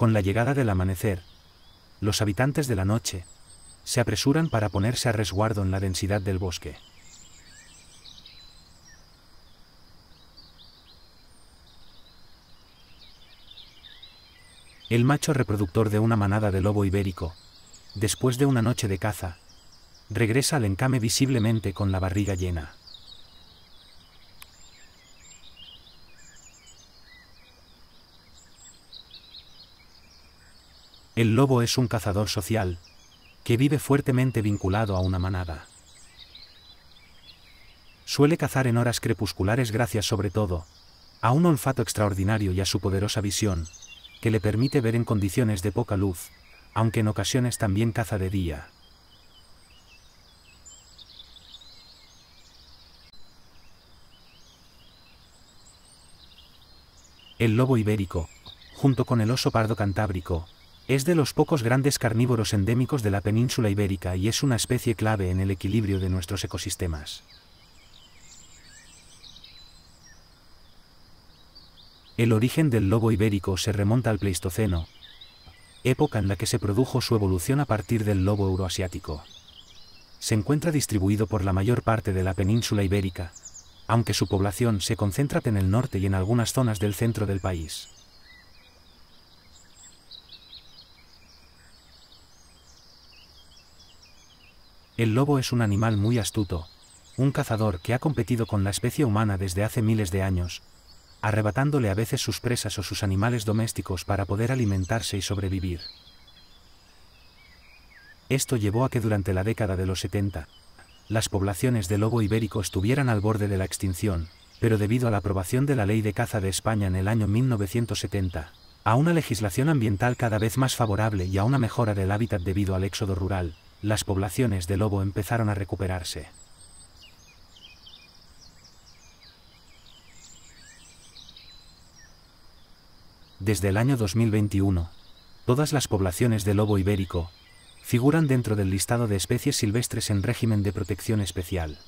Con la llegada del amanecer, los habitantes de la noche se apresuran para ponerse a resguardo en la densidad del bosque. El macho reproductor de una manada de lobo ibérico, después de una noche de caza, regresa al encame visiblemente con la barriga llena. El lobo es un cazador social, que vive fuertemente vinculado a una manada. Suele cazar en horas crepusculares gracias sobre todo a un olfato extraordinario y a su poderosa visión, que le permite ver en condiciones de poca luz, aunque en ocasiones también caza de día. El lobo ibérico, junto con el oso pardo cantábrico, es de los pocos grandes carnívoros endémicos de la península ibérica y es una especie clave en el equilibrio de nuestros ecosistemas. El origen del lobo ibérico se remonta al Pleistoceno, época en la que se produjo su evolución a partir del lobo euroasiático. Se encuentra distribuido por la mayor parte de la península ibérica, aunque su población se concentra en el norte y en algunas zonas del centro del país. El lobo es un animal muy astuto, un cazador que ha competido con la especie humana desde hace miles de años, arrebatándole a veces sus presas o sus animales domésticos para poder alimentarse y sobrevivir. Esto llevó a que durante la década de los 70, las poblaciones de lobo ibérico estuvieran al borde de la extinción, pero debido a la aprobación de la Ley de Caza de España en el año 1970, a una legislación ambiental cada vez más favorable y a una mejora del hábitat debido al éxodo rural, las poblaciones de lobo empezaron a recuperarse. Desde el año 2021, todas las poblaciones de lobo ibérico figuran dentro del listado de especies silvestres en régimen de protección especial.